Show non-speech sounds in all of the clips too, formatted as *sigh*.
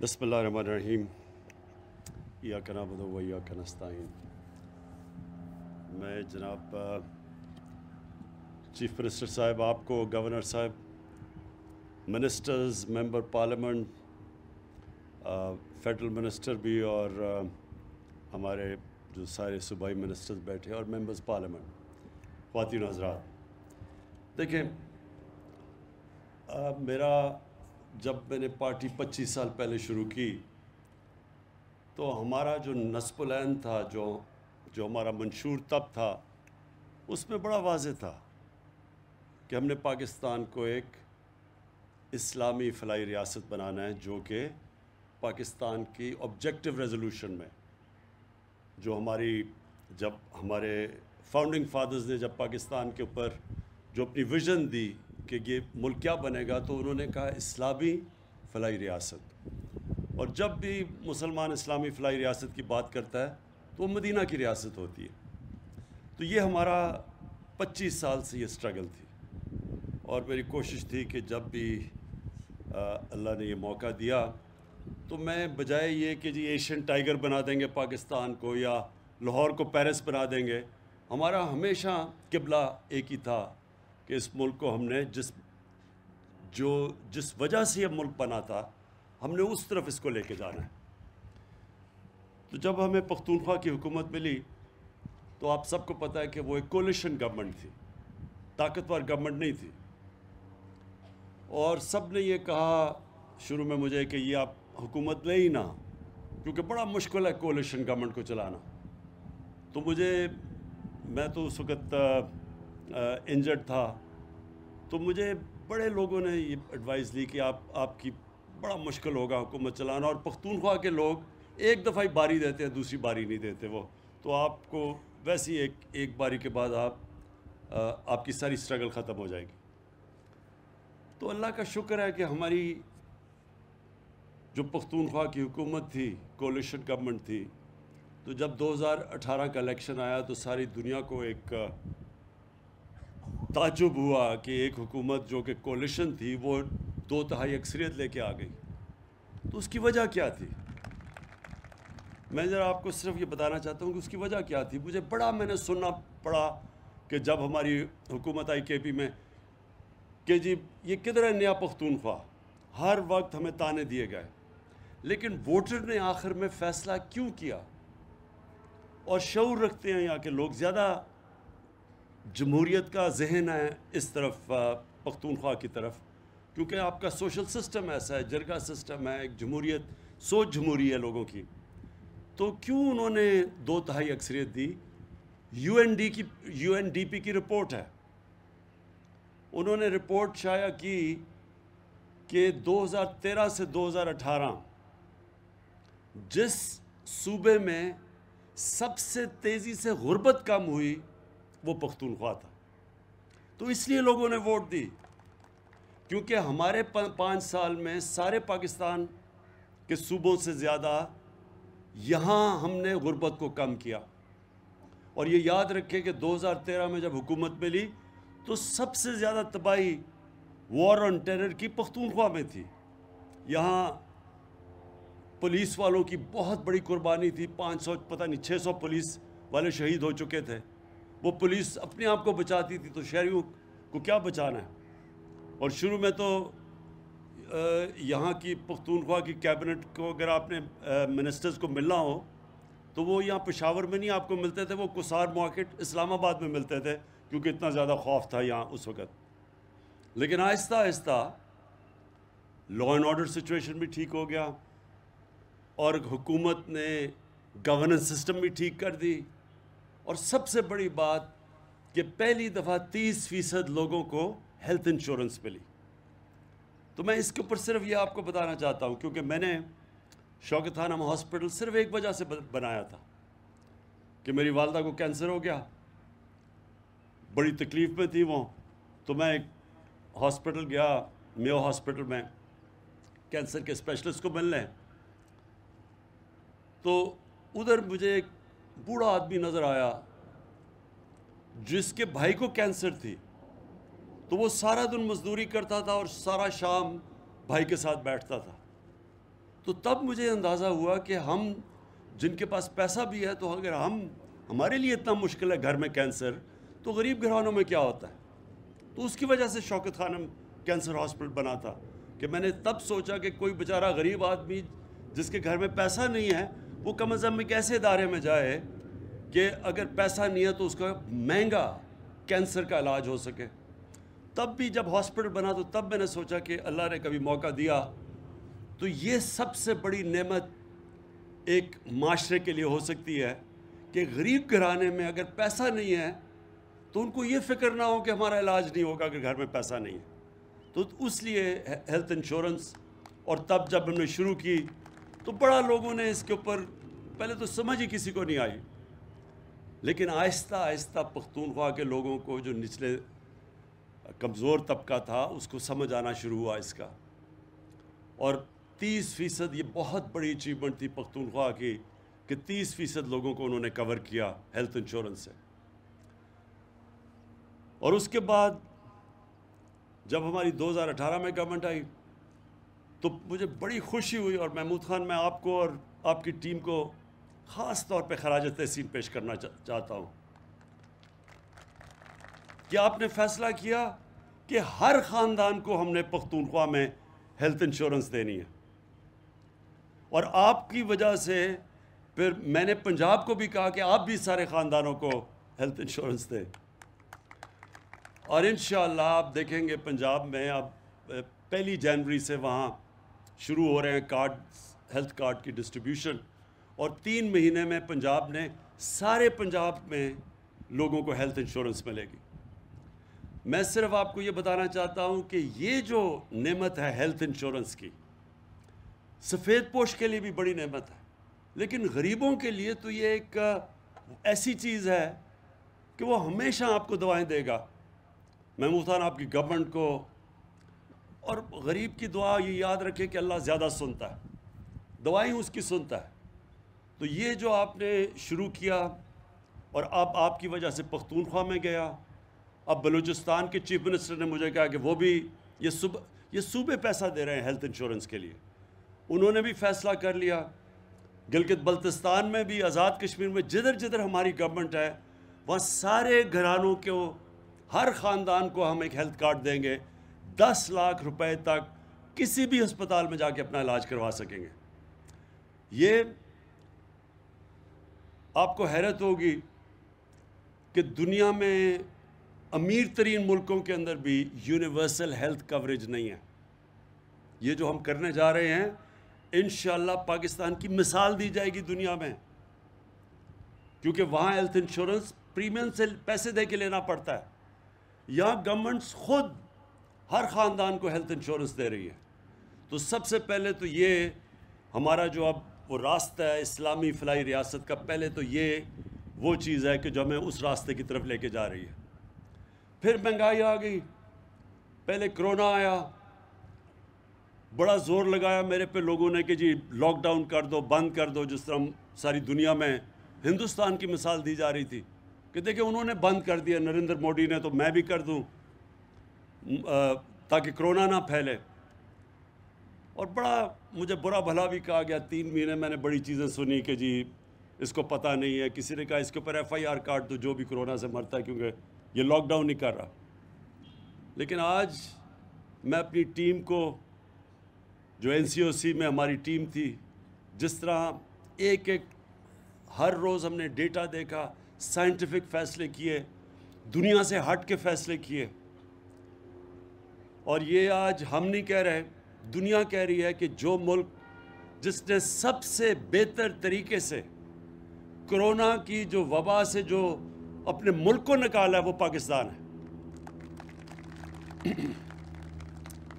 बसमीम या कना बदो या कनस्ताइन मैं जनाब चीफ मिनिस्टर साहब आपको गवर्नर साहब ministers member parliament federal minister भी और आ, हमारे जो सारे सूबाई मिनिस्टर्स बैठे और मेंबर्स पार्लियामेंट खातिन हजरा देखें मेरा जब मैंने पार्टी 25 साल पहले शुरू की तो हमारा जो नस्पुलैन था जो जो हमारा मंशूर तब था उसमें बड़ा वाज था कि हमने पाकिस्तान को एक इस्लामी फलाई रियासत बनाना है जो कि पाकिस्तान की ऑब्जेक्टिव रेजोल्यूशन में जो हमारी जब हमारे फाउंडिंग फादर्स ने जब पाकिस्तान के ऊपर जो अपनी विज़न दी कि ये मुल्क क्या बनेगा तो उन्होंने कहा इस्लामी फ़लाई रियासत और जब भी मुसलमान इस्लामी फ़लाई रियासत की बात करता है तो मदीना की रियासत होती है तो ये हमारा 25 साल से ये स्ट्रगल थी और मेरी कोशिश थी कि जब भी अल्लाह ने ये मौका दिया तो मैं बजाय ये कि जी एशियन टाइगर बना देंगे पाकिस्तान को या लाहौर को पेरिस बना देंगे हमारा हमेशा किबला एक ही था कि इस मुल्क को हमने जिस जो जिस वजह से यह मुल्क बना था हमने उस तरफ इसको लेके जाना है तो जब हमें पख्तूनख्वा की हुकूमत मिली तो आप सबको पता है कि वो एक कोलिशन गवर्नमेंट थी ताकतवर गवर्नमेंट नहीं थी और सब ने ये कहा शुरू में मुझे कि ये आप हुकूमत ले ही ना क्योंकि बड़ा मुश्किल है कोलिशन गवर्नमेंट को चलाना तो मुझे मैं तो उस वक्त इंजर्ड था तो मुझे बड़े लोगों ने ये एडवाइस ली कि आप आपकी बड़ा मुश्किल होगा हुकूमत चलाना और पख्तूनख्वा के लोग एक दफ़ा ही बारी देते हैं दूसरी बारी नहीं देते वो तो आपको वैसे ही एक एक बारी के बाद आप आ, आपकी सारी स्ट्रगल ख़त्म हो जाएगी तो अल्लाह का शुक्र है कि हमारी जो पख्तूनख्वा की हुकूमत थी कोलिशन गवर्नमेंट थी तो जब 2018 का इलेक्शन आया तो सारी दुनिया को एक ताजुब हुआ कि एक हुकूमत जो कि कोलिशन थी वो दो तहाई अक्सरियत लेके आ गई तो उसकी वजह क्या थी मैं ज़रा आपको सिर्फ ये बताना चाहता हूँ कि उसकी वजह क्या थी मुझे बड़ा मैंने सुनना पड़ा कि जब हमारी हुकूमत आई के पी में कि जी ये किधर है नया पख्तूनख्वा हर वक्त हमें ताने दिए गए लेकिन वोटर ने आखिर में फ़ैसला क्यों किया और शौर रखते हैं यहाँ के लोग ज़्यादा जमहूरीत का जहन है इस तरफ पख्तूनख्वा की तरफ क्योंकि आपका सोशल सिस्टम ऐसा है जरगा सिस्टम है एक जमहूरीत सोच जमहूरी है लोगों की तो क्यों उन्होंने दो तहाई अक्सरियत दी यूएनडी की यूएनडीपी की रिपोर्ट है उन्होंने रिपोर्ट शाया की कि 2013 से 2018 जिस सूबे में सबसे तेज़ी से गुर्बत कम हुई वो पख्तूनख्वा था तो इसलिए लोगों ने वोट दी क्योंकि हमारे पाँच साल में सारे पाकिस्तान के सूबों से ज़्यादा यहाँ हमने गुर्बत को कम किया और ये याद रखें कि 2013 में जब हुकूमत मिली तो सबसे ज़्यादा तबाही वॉर ऑन टेरर की पख्तूनख्वा में थी यहाँ पुलिस वालों की बहुत बड़ी कुर्बानी थी 500 पता नहीं 600 पुलिस वाले शहीद हो चुके थे वो पुलिस अपने आप को बचाती थी तो शहरियों को क्या बचाना है और शुरू में तो यहाँ की पख्तूनख्वा की कैबिनेट को अगर आपने मिनिस्टर्स को मिलना हो तो वो यहाँ पेशावर में नहीं आपको मिलते थे वो कुसार मार्केट इस्लामाबाद में मिलते थे क्योंकि इतना ज़्यादा खौफ था यहाँ उस वक़्त लेकिन आहिस्ता आहिस्ता लॉ एंड ऑर्डर सिचुएशन भी ठीक हो गया और हुकूमत ने गवर्नेंस सिस्टम भी ठीक कर दी और सबसे बड़ी बात कि पहली दफ़ा तीस फ़ीसद लोगों को हेल्थ इंश्योरेंस मिली तो मैं इसके ऊपर सिर्फ ये आपको बताना चाहता हूँ क्योंकि मैंने शौकत थाना हॉस्पिटल सिर्फ एक वजह से बनाया था कि मेरी वालदा को कैंसर हो गया बड़ी तकलीफ़ में थी वो तो मैं एक हॉस्पिटल गया मेो हॉस्पिटल में कैंसर के स्पेशलिस्ट को मिलने तो उधर मुझे एक बूढ़ा आदमी नज़र आया जिसके भाई को कैंसर थी तो वो सारा दिन मजदूरी करता था और सारा शाम भाई के साथ बैठता था तो तब मुझे अंदाज़ा हुआ कि हम जिनके पास पैसा भी है तो अगर हम हमारे लिए इतना मुश्किल है घर में कैंसर तो गरीब घरानों में क्या होता है तो उसकी वजह से शौकत खानम कैंसर हॉस्पिटल बना था कि मैंने तब सोचा कि कोई बेचारा गरीब आदमी जिसके घर में पैसा नहीं है वो कम अज़ कम एक ऐसे इदारे में जाए कि अगर पैसा नहीं है तो उसका महंगा कैंसर का इलाज हो सके तब भी जब हॉस्पिटल बना तो तब मैंने सोचा कि अल्लाह ने कभी मौका दिया तो ये सबसे बड़ी नेमत एक माशरे के लिए हो सकती है कि गरीब घराने में अगर पैसा नहीं है तो उनको ये फिक्र ना हो कि हमारा इलाज नहीं होगा अगर घर में पैसा नहीं है तो उस लिए हेल्थ इंश्योरेंस और तब जब हमने शुरू की तो बड़ा लोगों ने इसके ऊपर पहले तो समझ ही किसी को नहीं आई लेकिन आहिस्ता आहिस्ता पख्तूनख्वा के लोगों को जो निचले कमज़ोर तबका था उसको समझ आना शुरू हुआ इसका और 30 फ़ीसद ये बहुत बड़ी अचीवमेंट थी पख्तूनख्वा की कि 30 फ़ीसद लोगों को उन्होंने कवर किया हेल्थ इंश्योरेंस से और उसके बाद जब हमारी 2018 में गवर्नमेंट आई तो मुझे बड़ी खुशी हुई और महमूद खान मैं आपको और आपकी टीम को ख़ास तौर पे खराज तहसीन पेश करना चा, चाहता हूँ कि आपने फ़ैसला किया कि हर ख़ानदान को हमने पख्तूनख्वा में हेल्थ इंश्योरेंस देनी है और आपकी वजह से फिर मैंने पंजाब को भी कहा कि आप भी सारे ख़ानदानों को हेल्थ इंश्योरेंस दें और इन आप देखेंगे पंजाब में अब पहली जनवरी से वहाँ शुरू हो रहे हैं कार्ड हेल्थ कार्ड की डिस्ट्रीब्यूशन और तीन महीने में पंजाब ने सारे पंजाब में लोगों को हेल्थ इंश्योरेंस मिलेगी मैं सिर्फ आपको ये बताना चाहता हूँ कि ये जो नेमत है हेल्थ इंश्योरेंस की सफ़ेद पोश के लिए भी बड़ी नेमत है लेकिन गरीबों के लिए तो ये एक ऐसी चीज़ है कि वो हमेशा आपको दवाएं देगा मैं मुल्तान आपकी गवर्नमेंट को और गरीब की दुआ ये याद रखें कि अल्लाह ज़्यादा सुनता है दवाई उसकी सुनता है तो ये जो आपने शुरू किया और अब आपकी वजह से पख्तूनख्वा में गया अब बलूचिस्तान के चीफ मिनिस्टर ने मुझे कहा कि वो भी ये सुबह ये सूबे पैसा दे रहे हैं हेल्थ इंश्योरेंस के लिए उन्होंने भी फैसला कर लिया गिलगित बल्तिस्तान में भी आज़ाद कश्मीर में जिधर जिधर हमारी गवर्नमेंट है वहाँ सारे घरानों को हर ख़ानदान को हम एक हेल्थ कार्ड देंगे दस लाख रुपए तक किसी भी अस्पताल में जाके अपना इलाज करवा सकेंगे ये आपको हैरत होगी कि दुनिया में अमीर तरीन मुल्कों के अंदर भी यूनिवर्सल हेल्थ कवरेज नहीं है ये जो हम करने जा रहे हैं इन पाकिस्तान की मिसाल दी जाएगी दुनिया में क्योंकि वहाँ हेल्थ इंश्योरेंस प्रीमियम से पैसे दे के लेना पड़ता है यहाँ गवर्नमेंट्स खुद हर ख़ानदान को हेल्थ इंश्योरेंस दे रही है तो सबसे पहले तो ये हमारा जो अब वो रास्ता है इस्लामी फलाई रियासत का पहले तो ये वो चीज़ है कि जो हमें उस रास्ते की तरफ लेके जा रही है फिर महंगाई आ गई पहले कोरोना आया बड़ा ज़ोर लगाया मेरे पे लोगों ने कि जी लॉकडाउन कर दो बंद कर दो जिस तरह सारी दुनिया में हिंदुस्तान की मिसाल दी जा रही थी कि देखिए उन्होंने बंद कर दिया नरेंद्र मोदी ने तो मैं भी कर दूँ ताकि कोरोना ना फैले और बड़ा मुझे बुरा भला भी कहा गया तीन महीने मैंने बड़ी चीज़ें सुनी कि जी इसको पता नहीं है किसी ने कहा इसके ऊपर एफ आई आर काट दो जो भी कोरोना से मरता है क्योंकि ये लॉकडाउन नहीं कर रहा लेकिन आज मैं अपनी टीम को जो एन में हमारी टीम थी जिस तरह एक एक हर रोज़ हमने डेटा देखा साइंटिफिक फ़ैसले किए दुनिया से हट के फ़ैसले किए और ये आज हम नहीं कह रहे दुनिया कह रही है कि जो मुल्क जिसने सबसे बेहतर तरीके से कोरोना की जो वबा से जो अपने मुल्क को निकाला है वो पाकिस्तान है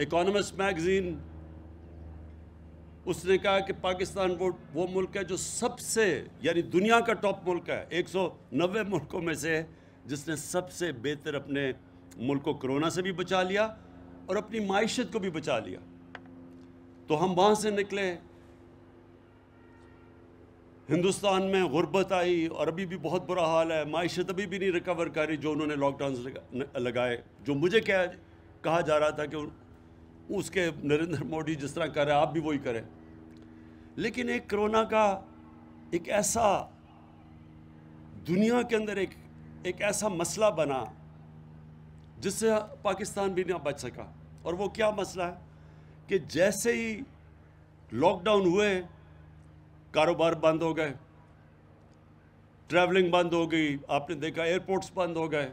इकोनॉमिस्ट *clears throat* मैगज़ीन उसने कहा कि पाकिस्तान वो वो मुल्क है जो सबसे यानी दुनिया का टॉप मुल्क है 190 मुल्कों में से जिसने सबसे बेहतर अपने मुल्क को कोरोना से भी बचा लिया और अपनी मायशत को भी बचा लिया तो हम वहां से निकले हिंदुस्तान में गुर्बत आई और अभी भी बहुत बुरा हाल है मायशत अभी भी नहीं रिकवर करी जो उन्होंने लॉकडाउन लगाए जो मुझे क्या कहा जा रहा था कि उसके नरेंद्र मोदी जिस तरह करें आप भी वही करें लेकिन एक कोरोना का एक ऐसा दुनिया के अंदर एक एक ऐसा मसला बना जिससे पाकिस्तान भी ना बच सका और वो क्या मसला है कि जैसे ही लॉकडाउन हुए कारोबार बंद हो गए ट्रैवलिंग बंद हो गई आपने देखा एयरपोर्ट्स बंद हो गए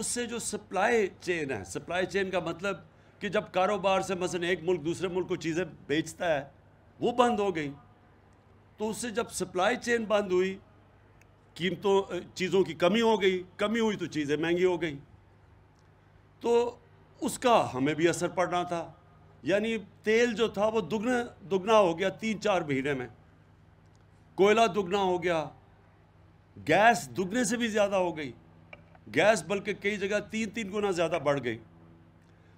उससे जो सप्लाई चेन है सप्लाई चेन का मतलब कि जब कारोबार से मसलन एक मुल्क दूसरे मुल्क को चीज़ें बेचता है वो बंद हो गई तो उससे जब सप्लाई चेन बंद हुई कीमतों चीज़ों की कमी हो गई कमी हुई तो चीज़ें महंगी हो गई तो उसका हमें भी असर पड़ना था यानी तेल जो था वो दुगना दुगना हो गया तीन चार महीने में कोयला दुगना हो गया गैस दुगने से भी ज़्यादा हो गई गैस बल्कि कई जगह तीन तीन गुना ज़्यादा बढ़ गई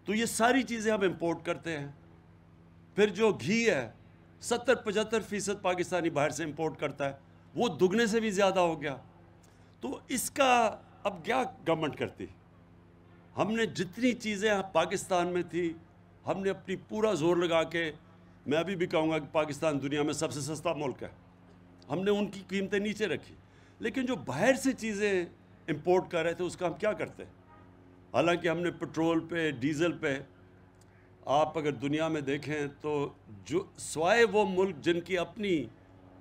तो ये सारी चीज़ें हम इम्पोर्ट करते हैं फिर जो घी है सत्तर पचहत्तर फ़ीसद पाकिस्तानी बाहर से इम्पोर्ट करता है वो दुगने से भी ज़्यादा हो गया तो इसका अब क्या गवर्नमेंट करती हमने जितनी चीज़ें पाकिस्तान में थी हमने अपनी पूरा जोर लगा के मैं अभी भी कहूँगा कि पाकिस्तान दुनिया में सबसे सस्ता मुल्क है हमने उनकी कीमतें नीचे रखी लेकिन जो बाहर से चीज़ें इम्पोर्ट कर रहे थे उसका हम क्या करते हालांकि हमने पेट्रोल पे डीजल पे आप अगर दुनिया में देखें तो जो सवाए वो मुल्क जिनकी अपनी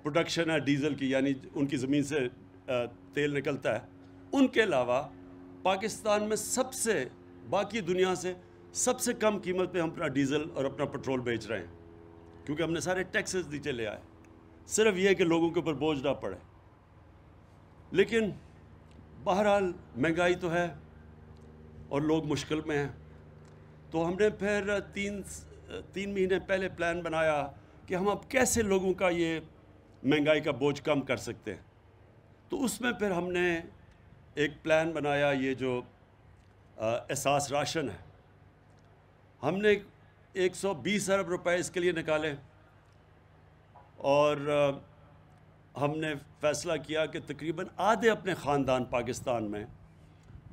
प्रोडक्शन है डीजल की यानी उनकी ज़मीन से तेल निकलता है उनके अलावा पाकिस्तान में सबसे बाकी दुनिया से सबसे कम कीमत पे हम अपना डीजल और अपना पेट्रोल बेच रहे हैं क्योंकि हमने सारे टैक्सेस नीचे ले आए सिर्फ ये कि लोगों के ऊपर बोझ ना पड़े लेकिन बहरहाल महंगाई तो है और लोग मुश्किल में हैं तो हमने फिर तीन तीन महीने पहले प्लान बनाया कि हम अब कैसे लोगों का ये महंगाई का बोझ कम कर सकते हैं तो उसमें फिर हमने एक प्लान बनाया ये जो एहसास राशन है हमने 120 अरब रुपए इसके लिए निकाले और आ, हमने फ़ैसला किया कि तकरीबन आधे अपने ख़ानदान पाकिस्तान में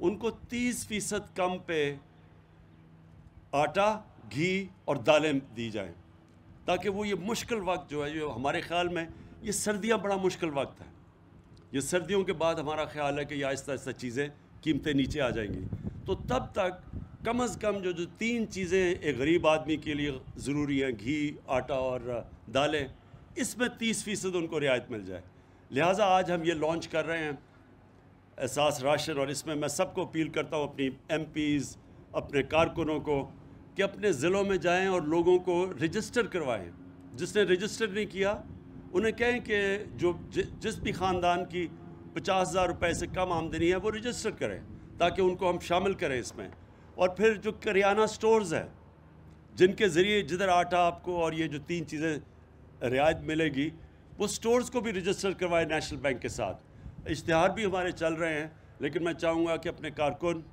उनको 30 फ़ीसद कम पे आटा घी और दालें दी जाएं ताकि वो ये मुश्किल वक्त जो है जो हमारे ख्याल में ये सर्दियाँ बड़ा मुश्किल वक्त है ये सर्दियों के बाद हमारा ख्याल है कि यह आहिस्ता आहिस्ता चीज़ें कीमतें नीचे आ जाएंगी तो तब तक कम अज़ कम जो जो तीन चीज़ें एक गरीब आदमी के लिए ज़रूरी हैं घी आटा और दालें इसमें तीस फ़ीसद उनको रियायत मिल जाए लिहाजा आज हम ये लॉन्च कर रहे हैं एहसास राशन और इसमें मैं सबको अपील करता हूँ अपनी एम अपने कारकुनों को कि अपने ज़िलों में जाएँ और लोगों को रजिस्टर करवाएँ जिसने रजिस्टर नहीं किया उन्हें कहें कि जो जिस भी ख़ानदान की पचास हज़ार रुपये से कम आमदनी है वो रजिस्टर करें ताकि उनको हम शामिल करें इसमें और फिर जो करियाना स्टोर्स हैं जिनके ज़रिए जिधर आटा आपको और ये जो तीन चीज़ें रियायत मिलेगी वो स्टोर्स को भी रजिस्टर करवाए नेशनल बैंक के साथ इश्तहार भी हमारे चल रहे हैं लेकिन मैं चाहूँगा कि अपने कारकुन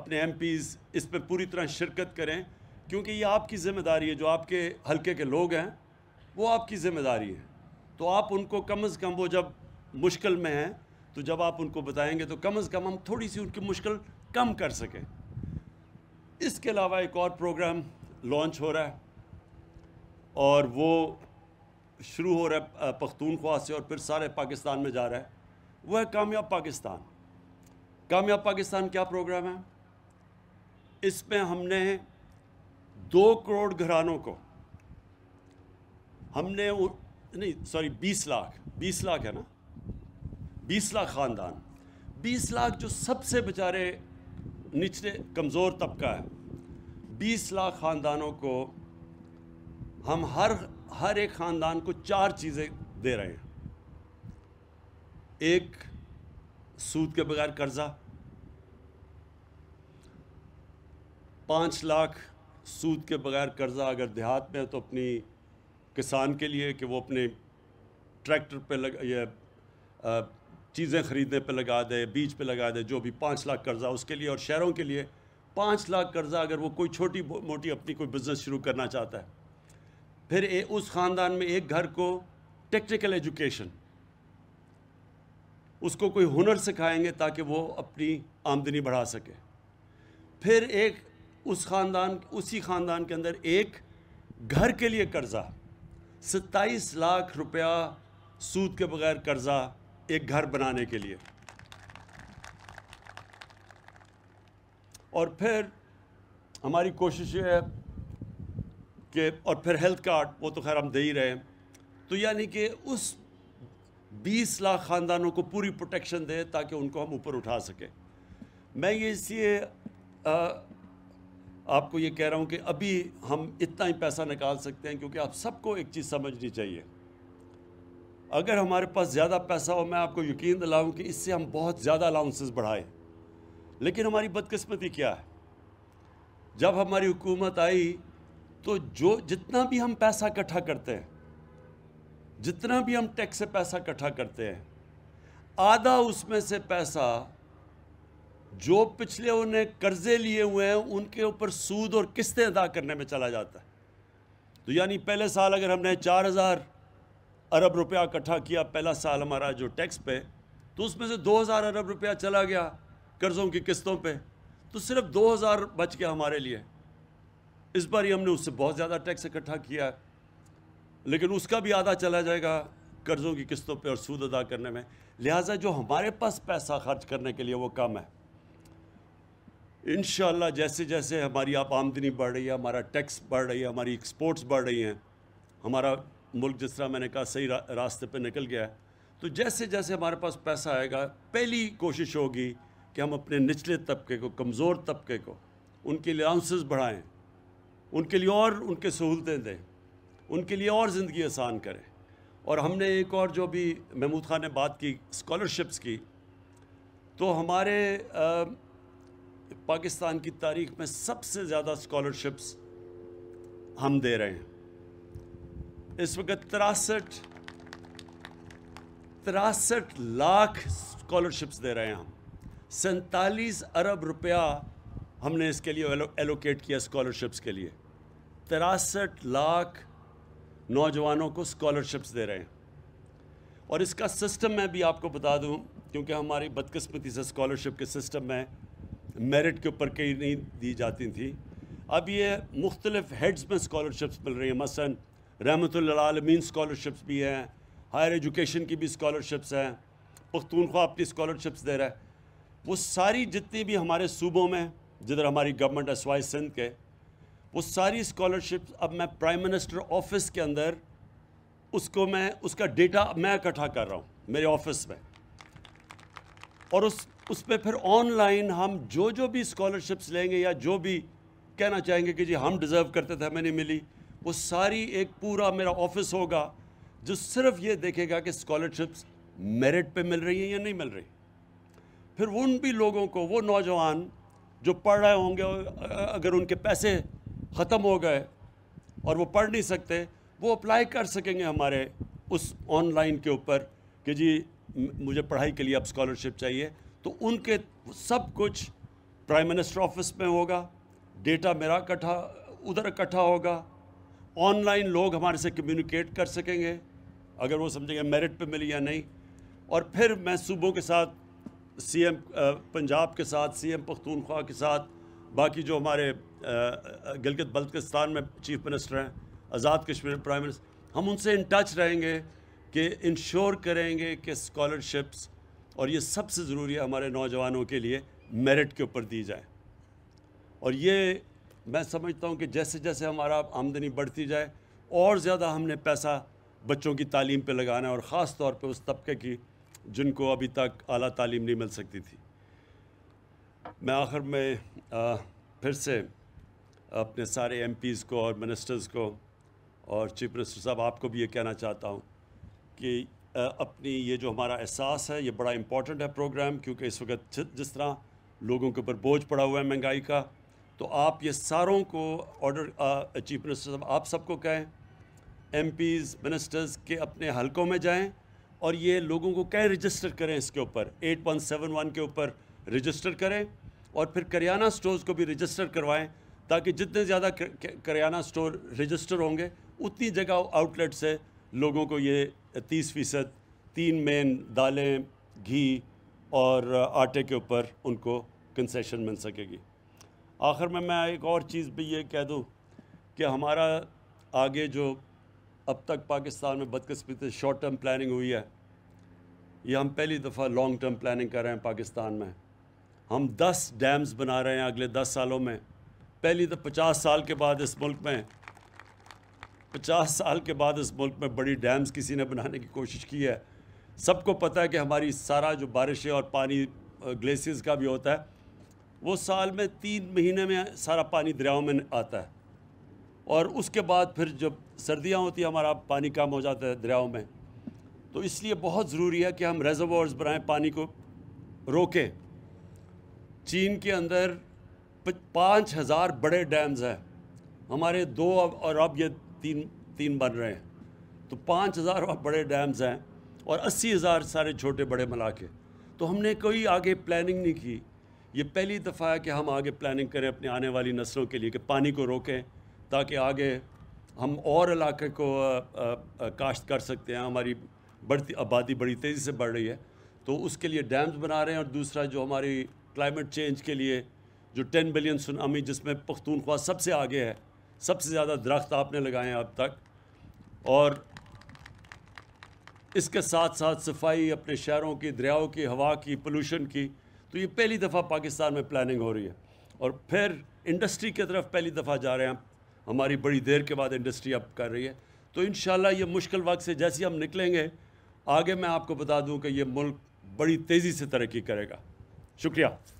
अपने एम इस पर पूरी तरह शिरकत करें क्योंकि ये आपकी ज़िम्मेदारी है जो आपके हल्के के लोग हैं वो आपकी ज़िम्मेदारी है तो आप उनको कम अज़ कम वो जब मुश्किल में हैं तो जब आप उनको बताएंगे तो कम अज़ कम हम थोड़ी सी उनकी मुश्किल कम कर सकें इसके अलावा एक और प्रोग्राम लॉन्च हो रहा है और वो शुरू हो रहा है पख्तूनख्वा से और फिर सारे पाकिस्तान में जा रहा है वह है कामयाब पाकिस्तान कामयाब पाकिस्तान क्या प्रोग्राम है इसमें हमने दो करोड़ घरानों को हमने नहीं सॉरी बीस लाख बीस लाख है ना बीस लाख ख़ानदान बीस लाख जो सबसे बेचारे निचले कमज़ोर तबका है बीस लाख ख़ानदानों को हम हर हर एक ख़ानदान को चार चीज़ें दे रहे हैं एक सूद के बगैर कर्ज़ा पाँच लाख सूद के बगैर कर्ज़ा अगर देहात में है तो अपनी किसान के लिए कि वो अपने ट्रैक्टर पे लग या चीज़ें ख़रीदने पे लगा दे बीज पे लगा दे जो भी पाँच लाख कर्ज़ा उसके लिए और शहरों के लिए पाँच लाख कर्ज़ा अगर वो कोई छोटी मोटी अपनी कोई बिज़नेस शुरू करना चाहता है फिर ए, उस ख़ानदान में एक घर को टेक्निकल एजुकेशन उसको कोई हुनर सिखाएंगे ताकि वो अपनी आमदनी बढ़ा सके फिर एक उस ख़ानदान उसी ख़ानदान के अंदर एक घर के लिए कर्ज़ा सत्ताईस लाख रुपया सूद के बगैर कर्ज़ा एक घर बनाने के लिए और फिर हमारी कोशिश ये है कि और फिर हेल्थ कार्ड वो तो खैर हम दे ही रहे हैं तो यानी कि उस 20 लाख ख़ानदानों को पूरी प्रोटेक्शन दे ताकि उनको हम ऊपर उठा सकें मैं ये इसलिए आपको ये कह रहा हूँ कि अभी हम इतना ही पैसा निकाल सकते हैं क्योंकि आप सबको एक चीज़ समझनी चाहिए अगर हमारे पास ज़्यादा पैसा हो मैं आपको यकीन दिलाऊँ कि इससे हम बहुत ज़्यादा अलाउंसेस बढ़ाएं लेकिन हमारी बदकिस्मती क्या है जब हमारी हुकूमत आई तो जो जितना भी हम पैसा इकट्ठा करते हैं जितना भी हम टैक्स से पैसा इकट्ठा करते हैं आधा उसमें से पैसा जो पिछले उन्हें कर्ज़े लिए हुए हैं उनके ऊपर सूद और किस्तें अदा करने में चला जाता है तो यानी पहले साल अगर हमने चार हज़ार अरब रुपया इकट्ठा किया पहला साल हमारा जो टैक्स पे तो उसमें से दो हज़ार अरब रुपया चला गया कर्ज़ों की किस्तों पे तो सिर्फ दो हज़ार बच गया हमारे लिए इस बार ही हमने उससे बहुत ज़्यादा टैक्स इकट्ठा किया है लेकिन उसका भी आधा चला जाएगा कर्ज़ों की किस्तों पर और सूद अदा करने में लिहाजा जो हमारे पास पैसा खर्च करने के लिए वो कम है इन जैसे जैसे हमारी आप आमदनी बढ़ रही है हमारा टैक्स बढ़ रही है हमारी एक्सपोर्ट्स बढ़ रही हैं हमारा मुल्क जिस तरह मैंने कहा सही रा, रास्ते पर निकल गया है तो जैसे जैसे हमारे पास पैसा आएगा पहली कोशिश होगी कि हम अपने निचले तबके को कमज़ोर तबके को उनके लिए अलाउंसेस बढ़ाएँ उनके लिए और उनके सहूलतें दें उनके लिए और ज़िंदगी आसान करें और हमने एक और जो भी महमूद ख़ान ने बात की स्कॉलरशिप्स की तो हमारे आ, पाकिस्तान की तारीख में सबसे ज़्यादा स्कॉलरशिप्स हम दे रहे हैं इस वक्त तिरासठ तिरासठ लाख स्कॉलरशिप्स दे रहे हैं हम सैतालीस अरब रुपया हमने इसके लिए एलोकेट किया स्कॉलरशिप्स के लिए तिरासठ लाख नौजवानों को स्कॉलरशिप्स दे रहे हैं और इसका सिस्टम मैं भी आपको बता दूं क्योंकि हमारी बदकिस्मती से स्कॉलरशिप के सिस्टम में मेरिट के ऊपर कहीं नहीं दी जाती थी अब ये मुख्तलिफ हेड्स में स्कॉलरशिप्स मिल रही हैं रहमत रहमतमीन स्कॉलरशिप्स भी हैं हायर एजुकेशन की भी स्कॉलरशिप्स हैं पख्तूनख्वा अपनी स्कॉलरशिप्स दे रहा है वो सारी जितनी भी हमारे सूबों में जिधर हमारी गवर्नमेंट असवाई सिंध के वो सारी स्कॉलरशिप्स अब मैं प्राइम मिनिस्टर ऑफिस के अंदर उसको मैं उसका डेटा मैं इकट्ठा कर रहा हूँ मेरे ऑफिस में और उस उस पर फिर ऑनलाइन हम जो जो भी स्कॉलरशिप्स लेंगे या जो भी कहना चाहेंगे कि जी हम डिज़र्व करते थे हमें नहीं मिली वो सारी एक पूरा मेरा ऑफिस होगा जो सिर्फ ये देखेगा कि स्कॉलरशिप्स मेरिट पे मिल रही हैं या नहीं मिल रही फिर उन भी लोगों को वो नौजवान जो पढ़ रहे होंगे अगर उनके पैसे ख़त्म हो गए और वो पढ़ नहीं सकते वो अप्लाई कर सकेंगे हमारे उस ऑनलाइन के ऊपर कि जी मुझे पढ़ाई के लिए अब स्कॉलरशिप चाहिए तो उनके सब कुछ प्राइम मिनिस्टर ऑफिस में होगा डेटा मेरा इकट्ठा उधर इकट्ठा होगा ऑनलाइन लोग हमारे से कम्युनिकेट कर सकेंगे अगर वो समझेंगे मेरिट पे मिली या नहीं और फिर मैं सूबों के साथ सीएम पंजाब के साथ सीएम पख्तूनख्वा के साथ बाकी जो हमारे गिलगित बल्तिस्तान में चीफ मिनिस्टर हैं आज़ाद कश्मीर प्राइम मिनिस्टर हम उनसे इन टच रहेंगे कि इंश्योर करेंगे कि स्कॉलरशिप्स और ये सबसे ज़रूरी है हमारे नौजवानों के लिए मेरिट के ऊपर दी जाए और ये मैं समझता हूँ कि जैसे जैसे हमारा आमदनी बढ़ती जाए और ज़्यादा हमने पैसा बच्चों की तालीम पे लगाना है और ख़ास तौर पे उस तबके की जिनको अभी तक आला तालीम नहीं मिल सकती थी मैं आखिर में आ, फिर से अपने सारे एम को और मिनिस्टर्स को और चीफ मिनिस्टर साहब आपको भी ये कहना चाहता हूँ कि अपनी ये जो हमारा एहसास है ये बड़ा इम्पॉर्टेंट है प्रोग्राम क्योंकि इस वक्त जिस तरह लोगों के ऊपर बोझ पड़ा हुआ है महंगाई का तो आप ये सारों को ऑर्डर चीफ मिनिस्टर साहब आप सबको कहें एम पीज़ मिनिस्टर्स के अपने हलकों में जाएँ और ये लोगों को कहें रजिस्टर करें इसके ऊपर एट सेवन वन के ऊपर रजिस्टर करें और फिर करियाना स्टोर्स को भी रजिस्टर करवाएं ताकि जितने ज़्यादा करियाना स्टोर रजिस्टर होंगे उतनी जगह आउटलेट से लोगों को ये तीस फ़ीसद तीन मेन दालें घी और आटे के ऊपर उनको कंसेशन मिल सकेगी आखिर में मैं एक और चीज़ भी ये कह दूँ कि हमारा आगे जो अब तक पाकिस्तान में बदकस्मती से शॉर्ट टर्म प्लानिंग हुई है ये हम पहली दफ़ा लॉन्ग टर्म प्लानिंग कर रहे हैं पाकिस्तान में हम 10 डैम्स बना रहे हैं अगले 10 सालों में पहली तो 50 साल के बाद इस मुल्क में पचास साल के बाद इस मुल्क में बड़ी डैम्स किसी ने बनाने की कोशिश की है सबको पता है कि हमारी सारा जो बारिशें और पानी ग्लेशियर्स का भी होता है वो साल में तीन महीने में सारा पानी दरियाओं में आता है और उसके बाद फिर जब सर्दियाँ होती हैं हमारा पानी कम हो जाता है दरियाओं में तो इसलिए बहुत ज़रूरी है कि हम रेजोवर्स बनाएँ पानी को रोकें चीन के अंदर पाँच हज़ार बड़े डैम्स हैं हमारे दो और अब ये तीन तीन बन रहे हैं तो पाँच हज़ार बड़े डैम्स हैं और अस्सी हज़ार सारे छोटे बड़े मिला के तो हमने कोई आगे प्लानिंग नहीं की ये पहली दफ़ा है कि हम आगे प्लानिंग करें अपने आने वाली नस्लों के लिए कि पानी को रोकें ताकि आगे हम और इलाके को काश्त कर सकते हैं हमारी बढ़ती आबादी बड़ी तेज़ी से बढ़ रही है तो उसके लिए डैम्स बना रहे हैं और दूसरा जो हमारी क्लाइमेट चेंज के लिए जो टेन बिलियन सुनामी जिसमें पख्तूनख्वा सबसे आगे है सबसे ज़्यादा दरख्त आपने लगाए हैं अब तक और इसके साथ साथ सफाई अपने शहरों की दरियाओं की हवा की पोलूशन की तो ये पहली दफ़ा पाकिस्तान में प्लानिंग हो रही है और फिर इंडस्ट्री की तरफ पहली दफ़ा जा रहे हैं हमारी बड़ी देर के बाद इंडस्ट्री अब कर रही है तो इन ये मुश्किल वक्त से जैसे हम निकलेंगे आगे मैं आपको बता दूं कि ये मुल्क बड़ी तेज़ी से तरक्की करेगा शुक्रिया